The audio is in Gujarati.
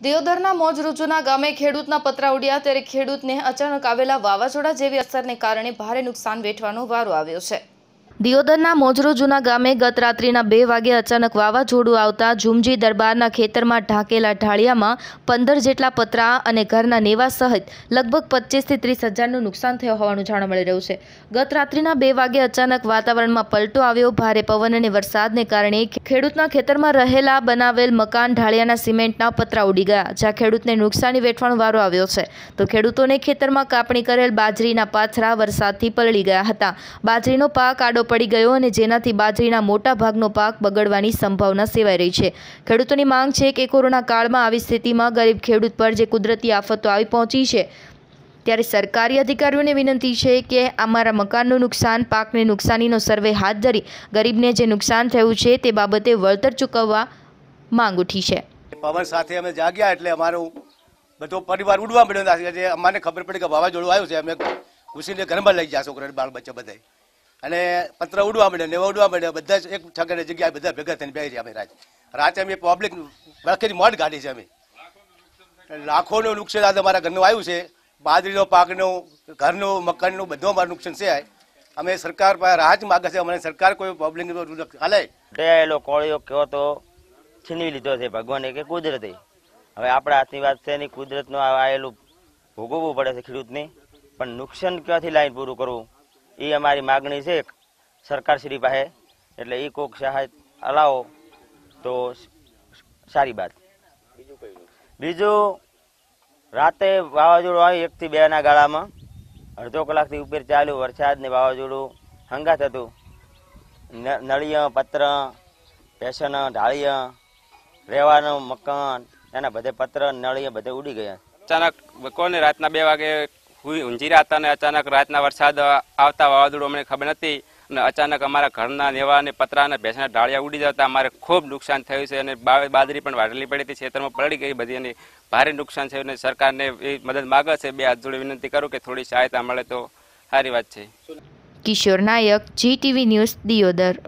મોજ મોજરૂજુના ગામે ખેડૂતના પતરા ઉડ્યા ત્યારે ખેડૂતને અચાનક આવેલા વાવાઝોડા જેવી અસરને કારણે ભારે નુકસાન વેઠવાનો વારો આવ્યો છે દિયોદરના મોજરો જૂના ગામે ગત રાત્રિના બે વાગે અચાનક વાવાઝોડું આવતા ઝુમજી દરબારના ખેતરમાં ઢાંકેલા ઢાળિયામાં પંદર જેટલા પતરા અને ઘરના નેવા સહિત લગભગ પચીસથી ત્રીસ હજારનું નુકસાન થયું હોવાનું જાણવા મળી રહ્યું છે ગત રાત્રિના બે વાગે અચાનક વાતાવરણમાં પલટો આવ્યો ભારે પવન અને વરસાદને કારણે ખેડૂતના ખેતરમાં રહેલા બનાવેલ મકાન ઢાળિયાના સિમેન્ટના પતરા ઉડી ગયા જ્યાં ખેડૂતને નુકસાની વેઠવાનો વારો આવ્યો છે તો ખેડૂતોને ખેતરમાં કાપણી કરેલ બાજરીના પાછરા વરસાદથી પલળી ગયા હતા બાજરીનો પાક આડો પડી ગયો અને જેનાથી બાજરીના મોટા ભાગનો પાક બગડવાની સંભાવના સેવાઈ રહી છે ખેડૂતોની માંગ છે કે કોરોના કાળમાં આવી સ્થિતિમાં ગરીબ ખેડૂત પર જે કુદરતી આફતો આવી પહોંચી છે ત્યારે સરકારી અધિકારીઓને વિનંતી છે કે અમારા મકાનનું નુકસાન પાકને નુકસાનીનો સર્વે હાથ ધરી ગરીબને જે નુકસાન થયું છે તે બાબતે વળતર ચૂકવવા માંગ ઉઠી છે પવન સાથે અમે જાગ્યા એટલે અમારો બધો પરિવાર ઉડવા મળ્યો અમાને ખબર પડી કે વાવાઝોડું આવ્યું છે અમે ઘૂસીને ઘરમાં લઈ ગયા છોકરા બાળ બચ્ચા બધા અને પત્ર ઉડવા મળ્યો ને ઉડવા મળ્યા બધા એક ઠગડે જગ્યાએ બધા ભેગા થઈને બેસી રહ્યા અમે રાત રાતે અમે પબ્લિક આખી મોડ કાઢી છે અમે લાખોનું નુકસાન આજે અમારા ઘરનું આવ્યું છે બાજરીનો પાકનો ઘરનું મકાનનું બધું અમારું નુકસાન છે અમે સરકાર પાસે રાહત માગે છે અમને સરકાર કોઈ પબ્લિક હાલે ગયેલો કોળીઓ કયો તો છીનવી લીધો છે ભગવાને કે કુદરતે હવે આપણા હાથની વાત છે નહીં કુદરતનું આવેલું ભોગવવું પડે છે ખેડૂતને પણ નુકસાન ક્યાંથી લાઈન પૂરું કરવું એ અમારી માગણી છે સરકાર શ્રી પાસે એટલે એ કોક સહાય અલાવો તો સારી વાત બીજું રાતે વાવાઝોડું આવ્યું એકથી બેના ગાળામાં અડધો કલાકથી ઉપર ચાલ્યું વરસાદ ને વાવાઝોડું હંગાત હતું નળિયા પત્ર પેશન ઢાળિયા રહેવાનું મકાન એના બધે પત્ર નળિયા બધે ઉડી ગયા અચાનક કોને રાતના બે વાગે હું ઊંઝીરા હતા અને અચાનક રાતના વરસાદ આવતા વાવાઝોડું અમને ખબર નથી અને અચાનક અમારા ઘરના નેવા અને પતરા અને ભેંસના ઢાળિયા ઉડી જતા અમારે ખૂબ નુકસાન થયું છે અને બાદરી પણ વાઢેલી પડી હતી ખેતરમાં પલળી ગઈ બધી અને ભારે નુકસાન થયું અને સરકારને એ મદદ માગે છે બે હાથ જોડે વિનંતી કરું કે થોડી સહાયતા મળે તો સારી વાત છે કિશોર નાયક ટીવી ન્યૂઝ દિયોદર